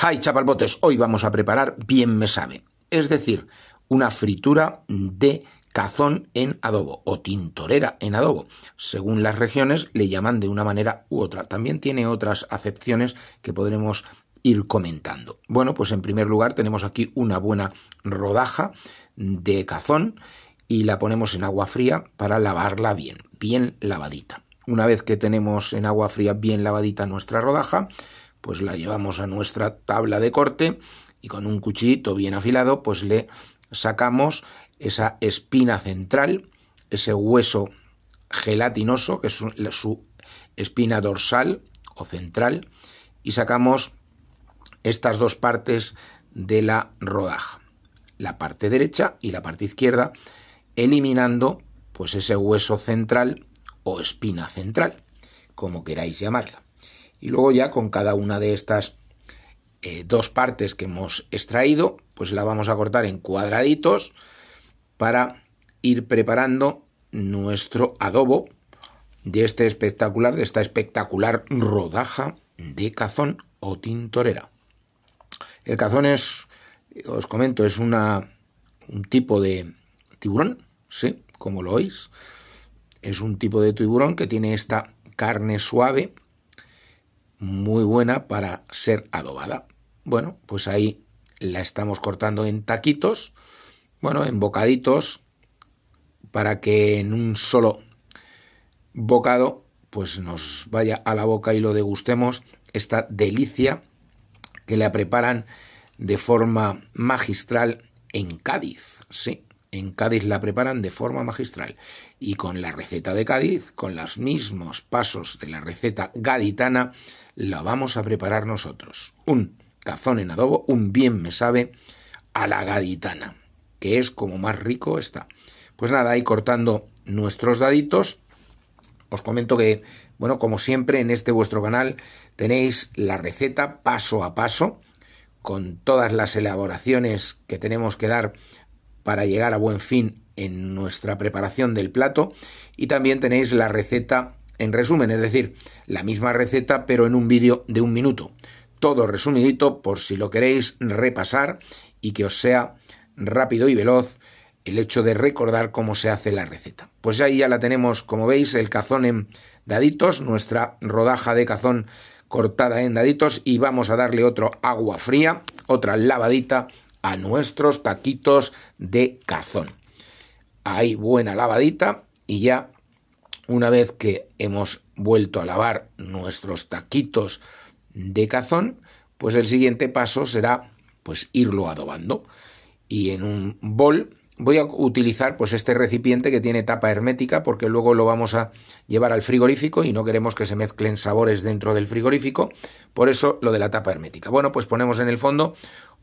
Hi chapalbotes, hoy vamos a preparar bien me sabe, es decir, una fritura de cazón en adobo o tintorera en adobo. Según las regiones le llaman de una manera u otra. También tiene otras acepciones que podremos ir comentando. Bueno, pues en primer lugar tenemos aquí una buena rodaja de cazón y la ponemos en agua fría para lavarla bien, bien lavadita. Una vez que tenemos en agua fría bien lavadita nuestra rodaja, pues la llevamos a nuestra tabla de corte y con un cuchillito bien afilado pues le sacamos esa espina central, ese hueso gelatinoso, que es su, su espina dorsal o central, y sacamos estas dos partes de la rodaja, la parte derecha y la parte izquierda, eliminando pues ese hueso central o espina central, como queráis llamarla. Y luego ya con cada una de estas eh, dos partes que hemos extraído, pues la vamos a cortar en cuadraditos para ir preparando nuestro adobo de este espectacular, de esta espectacular rodaja de cazón o tintorera. El cazón es, os comento, es una, un tipo de tiburón, sí, como lo oís. Es un tipo de tiburón que tiene esta carne suave, muy buena para ser adobada. Bueno, pues ahí la estamos cortando en taquitos, bueno, en bocaditos, para que en un solo bocado pues nos vaya a la boca y lo degustemos esta delicia que la preparan de forma magistral en Cádiz, sí, en Cádiz la preparan de forma magistral y con la receta de Cádiz, con los mismos pasos de la receta gaditana, la vamos a preparar nosotros. Un cazón en adobo, un bien me sabe a la gaditana, que es como más rico está. Pues nada, ahí cortando nuestros daditos. Os comento que, bueno, como siempre en este vuestro canal tenéis la receta paso a paso con todas las elaboraciones que tenemos que dar para llegar a buen fin en nuestra preparación del plato y también tenéis la receta en resumen, es decir, la misma receta pero en un vídeo de un minuto. Todo resumidito por si lo queréis repasar y que os sea rápido y veloz el hecho de recordar cómo se hace la receta. Pues ahí ya la tenemos, como veis, el cazón en daditos, nuestra rodaja de cazón cortada en daditos y vamos a darle otro agua fría, otra lavadita a nuestros taquitos de cazón. Ahí buena lavadita y ya una vez que hemos vuelto a lavar nuestros taquitos de cazón, pues el siguiente paso será pues irlo adobando. Y en un bol voy a utilizar pues este recipiente que tiene tapa hermética porque luego lo vamos a llevar al frigorífico y no queremos que se mezclen sabores dentro del frigorífico, por eso lo de la tapa hermética. Bueno, pues ponemos en el fondo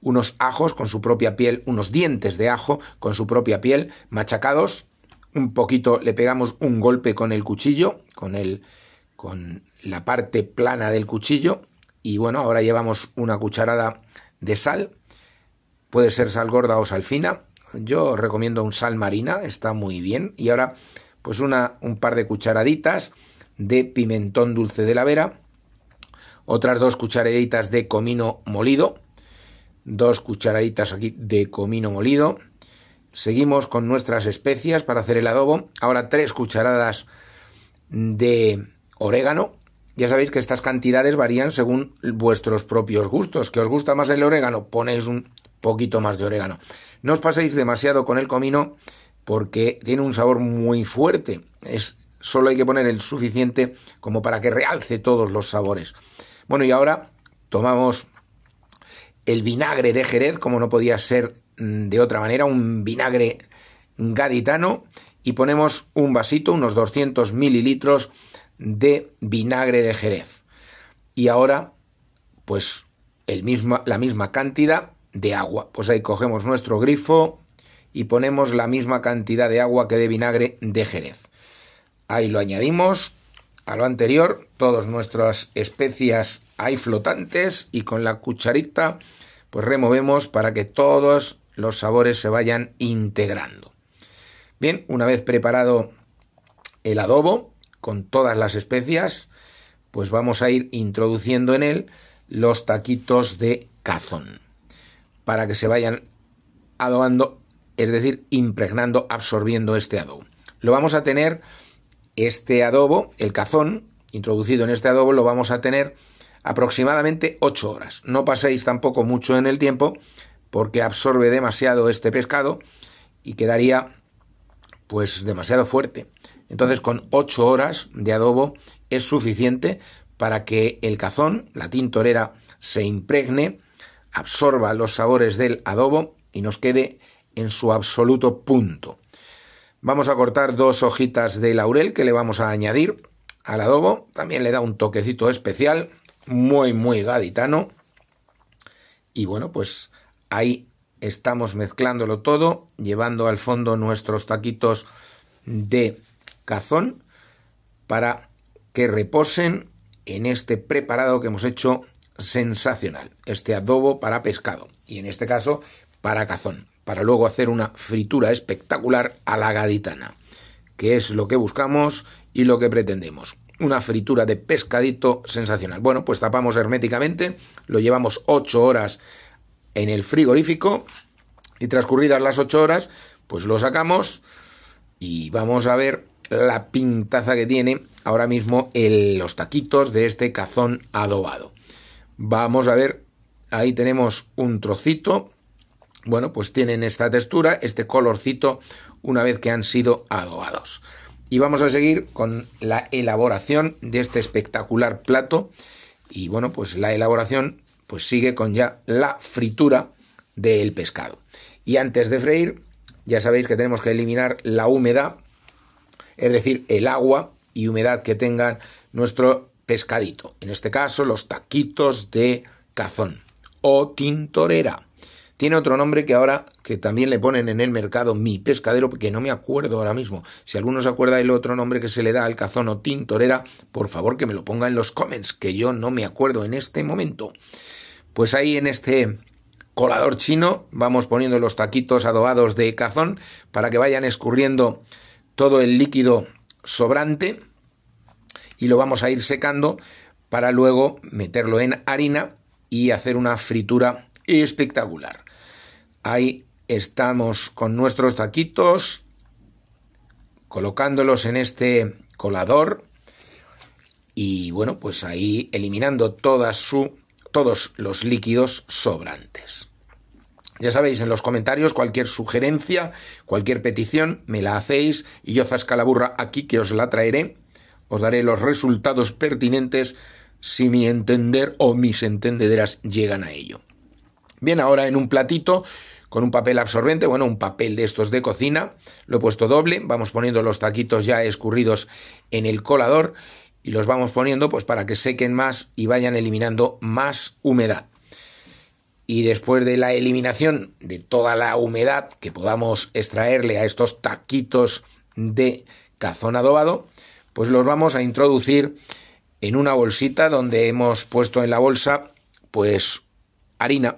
unos ajos con su propia piel, unos dientes de ajo con su propia piel machacados un poquito, le pegamos un golpe con el cuchillo, con, el, con la parte plana del cuchillo. Y bueno, ahora llevamos una cucharada de sal. Puede ser sal gorda o sal fina. Yo recomiendo un sal marina, está muy bien. Y ahora, pues una, un par de cucharaditas de pimentón dulce de la vera. Otras dos cucharaditas de comino molido. Dos cucharaditas aquí de comino molido Seguimos con nuestras especias para hacer el adobo. Ahora tres cucharadas de orégano. Ya sabéis que estas cantidades varían según vuestros propios gustos. Que os gusta más el orégano, ponéis un poquito más de orégano. No os paséis demasiado con el comino porque tiene un sabor muy fuerte. Es, solo hay que poner el suficiente como para que realce todos los sabores. Bueno, y ahora tomamos el vinagre de Jerez, como no podía ser Mm, de otra manera, un vinagre gaditano y ponemos un vasito, unos 200 mililitros de vinagre de Jerez. Y ahora, pues el mismo la misma cantidad de agua. Pues ahí cogemos nuestro grifo y ponemos la misma cantidad de agua que de vinagre de Jerez. Ahí lo añadimos a lo anterior, todas nuestras especias ahí flotantes y con la cucharita pues removemos para que todos los sabores se vayan integrando. Bien, una vez preparado el adobo con todas las especias, pues vamos a ir introduciendo en él los taquitos de cazón para que se vayan adobando, es decir, impregnando, absorbiendo este adobo. Lo vamos a tener, este adobo, el cazón, introducido en este adobo, lo vamos a tener aproximadamente 8 horas. No paséis tampoco mucho en el tiempo, porque absorbe demasiado este pescado y quedaría pues demasiado fuerte. Entonces con 8 horas de adobo es suficiente para que el cazón, la tintorera, se impregne, absorba los sabores del adobo y nos quede en su absoluto punto. Vamos a cortar dos hojitas de laurel que le vamos a añadir al adobo. También le da un toquecito especial, muy, muy gaditano. Y bueno, pues Ahí estamos mezclándolo todo, llevando al fondo nuestros taquitos de cazón para que reposen en este preparado que hemos hecho sensacional, este adobo para pescado y en este caso para cazón, para luego hacer una fritura espectacular a la gaditana, que es lo que buscamos y lo que pretendemos. Una fritura de pescadito sensacional. Bueno, pues tapamos herméticamente, lo llevamos 8 horas en el frigorífico y transcurridas las 8 horas, pues lo sacamos y vamos a ver la pintaza que tiene ahora mismo en los taquitos de este cazón adobado. Vamos a ver, ahí tenemos un trocito. Bueno, pues tienen esta textura, este colorcito, una vez que han sido adobados. Y vamos a seguir con la elaboración de este espectacular plato. Y bueno, pues la elaboración pues sigue con ya la fritura del pescado. Y antes de freír, ya sabéis que tenemos que eliminar la humedad, es decir, el agua y humedad que tengan nuestro pescadito. En este caso, los taquitos de cazón o tintorera. Tiene otro nombre que ahora que también le ponen en el mercado mi pescadero, porque no me acuerdo ahora mismo. Si alguno se acuerda el otro nombre que se le da al cazón o tintorera, por favor que me lo ponga en los comments, que yo no me acuerdo en este momento. Pues ahí en este colador chino vamos poniendo los taquitos adobados de cazón para que vayan escurriendo todo el líquido sobrante y lo vamos a ir secando para luego meterlo en harina y hacer una fritura espectacular. Ahí estamos con nuestros taquitos, colocándolos en este colador y bueno, pues ahí eliminando toda su todos los líquidos sobrantes. Ya sabéis, en los comentarios cualquier sugerencia, cualquier petición, me la hacéis y yo zasca la burra aquí que os la traeré. Os daré los resultados pertinentes si mi entender o mis entendederas llegan a ello. Bien, ahora en un platito con un papel absorbente, bueno, un papel de estos de cocina, lo he puesto doble, vamos poniendo los taquitos ya escurridos en el colador y los vamos poniendo pues para que sequen más y vayan eliminando más humedad. Y después de la eliminación de toda la humedad que podamos extraerle a estos taquitos de cazón adobado, pues los vamos a introducir en una bolsita donde hemos puesto en la bolsa pues harina.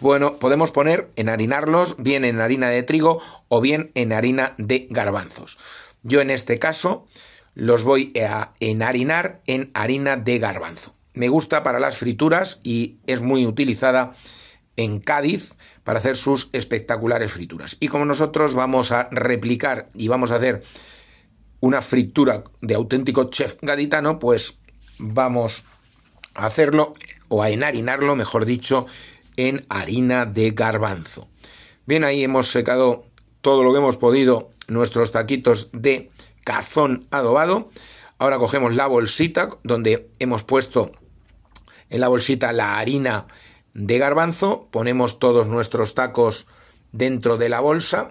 Bueno, podemos poner enharinarlos bien en harina de trigo o bien en harina de garbanzos. Yo en este caso los voy a enharinar en harina de garbanzo. Me gusta para las frituras y es muy utilizada en Cádiz para hacer sus espectaculares frituras. Y como nosotros vamos a replicar y vamos a hacer una fritura de auténtico chef gaditano, pues vamos a hacerlo o a enharinarlo, mejor dicho, en harina de garbanzo. Bien, ahí hemos secado todo lo que hemos podido, nuestros taquitos de cazón adobado. Ahora cogemos la bolsita donde hemos puesto en la bolsita la harina de garbanzo, ponemos todos nuestros tacos dentro de la bolsa,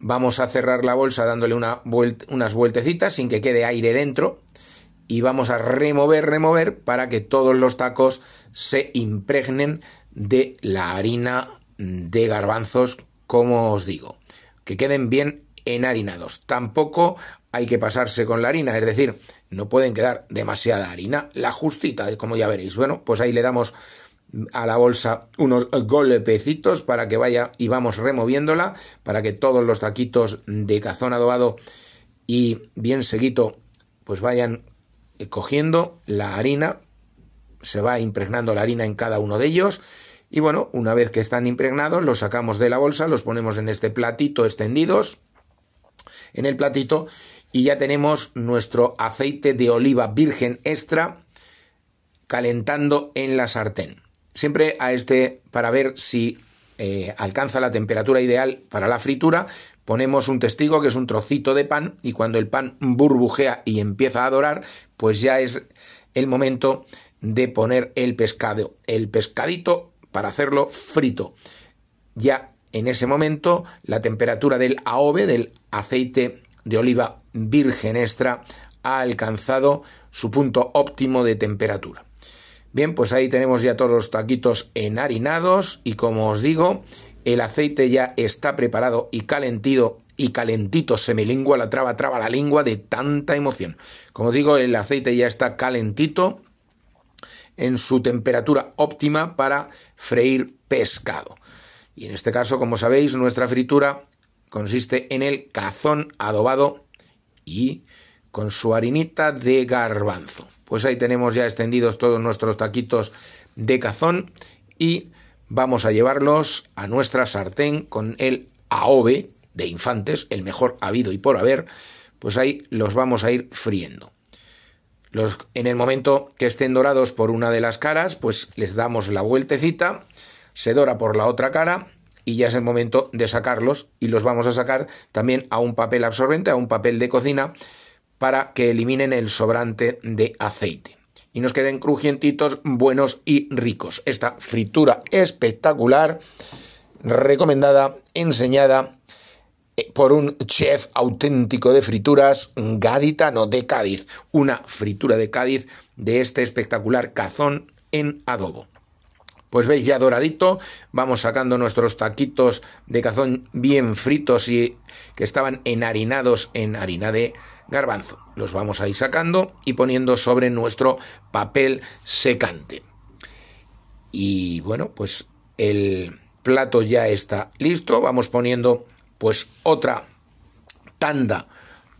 vamos a cerrar la bolsa dándole una unas vueltecitas sin que quede aire dentro y vamos a remover, remover para que todos los tacos se impregnen de la harina de garbanzos, como os digo, que queden bien enharinados. Tampoco hay que pasarse con la harina, es decir, no pueden quedar demasiada harina, la justita, como ya veréis. Bueno, pues ahí le damos a la bolsa unos golpecitos para que vaya y vamos removiéndola para que todos los taquitos de cazón adobado y bien seguito pues vayan eh, cogiendo la harina se va impregnando la harina en cada uno de ellos y bueno una vez que están impregnados los sacamos de la bolsa los ponemos en este platito extendidos en el platito y ya tenemos nuestro aceite de oliva virgen extra calentando en la sartén. Siempre a este, para ver si eh, alcanza la temperatura ideal para la fritura, ponemos un testigo que es un trocito de pan y cuando el pan burbujea y empieza a dorar, pues ya es el momento de poner el pescado, el pescadito para hacerlo frito. Ya en ese momento la temperatura del AOVE, del aceite de oliva virgen extra, ha alcanzado su punto óptimo de temperatura. Bien, pues ahí tenemos ya todos los taquitos enharinados y como os digo, el aceite ya está preparado y calentido y calentito semilingua, la traba, traba la lengua de tanta emoción. Como digo, el aceite ya está calentito en su temperatura óptima para freír pescado. Y en este caso, como sabéis, nuestra fritura consiste en el cazón adobado y con su harinita de garbanzo. Pues ahí tenemos ya extendidos todos nuestros taquitos de cazón y vamos a llevarlos a nuestra sartén con el AOVE de infantes, el mejor habido y por haber, pues ahí los vamos a ir friendo. Los, en el momento que estén dorados por una de las caras, pues les damos la vueltecita se dora por la otra cara y ya es el momento de sacarlos y los vamos a sacar también a un papel absorbente, a un papel de cocina para que eliminen el sobrante de aceite y nos queden crujientitos, buenos y ricos. Esta fritura espectacular, recomendada, enseñada eh, por un chef auténtico de frituras, gaditano de Cádiz, una fritura de Cádiz de este espectacular cazón en adobo. Pues veis ya doradito, vamos sacando nuestros taquitos de cazón bien fritos y que estaban enharinados en harina de garbanzo. Los vamos a ir sacando y poniendo sobre nuestro papel secante. Y bueno, pues el plato ya está listo. Vamos poniendo pues otra tanda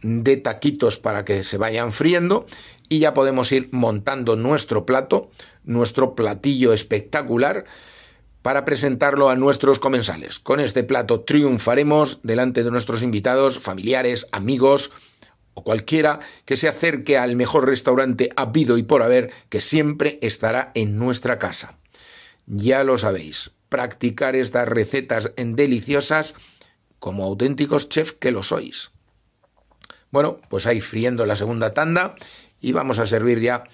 de taquitos para que se vayan friendo y ya podemos ir montando nuestro plato, nuestro platillo espectacular, para presentarlo a nuestros comensales. Con este plato triunfaremos delante de nuestros invitados, familiares, amigos o cualquiera que se acerque al mejor restaurante habido y por haber que siempre estará en nuestra casa. Ya lo sabéis, practicar estas recetas en deliciosas como auténticos chefs que lo sois. Bueno, pues ahí friendo la segunda tanda y vamos a servir ya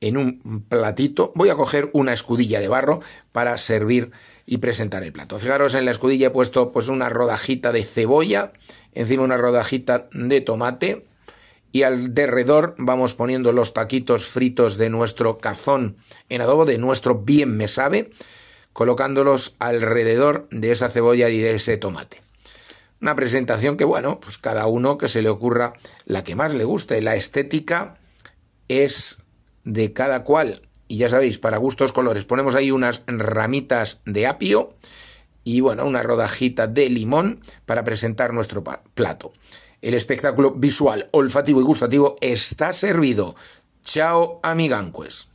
en un platito. Voy a coger una escudilla de barro para servir y presentar el plato. Fijaros, en la escudilla he puesto pues una rodajita de cebolla, encima una rodajita de tomate y al derredor vamos poniendo los taquitos fritos de nuestro cazón en adobo, de nuestro bien me sabe, colocándolos alrededor de esa cebolla y de ese tomate. Una presentación que, bueno, pues cada uno que se le ocurra la que más le guste, la estética es de cada cual. Y ya sabéis, para gustos colores, ponemos ahí unas ramitas de apio y bueno, una rodajita de limón para presentar nuestro plato. El espectáculo visual, olfativo y gustativo está servido. Chao, amiganques.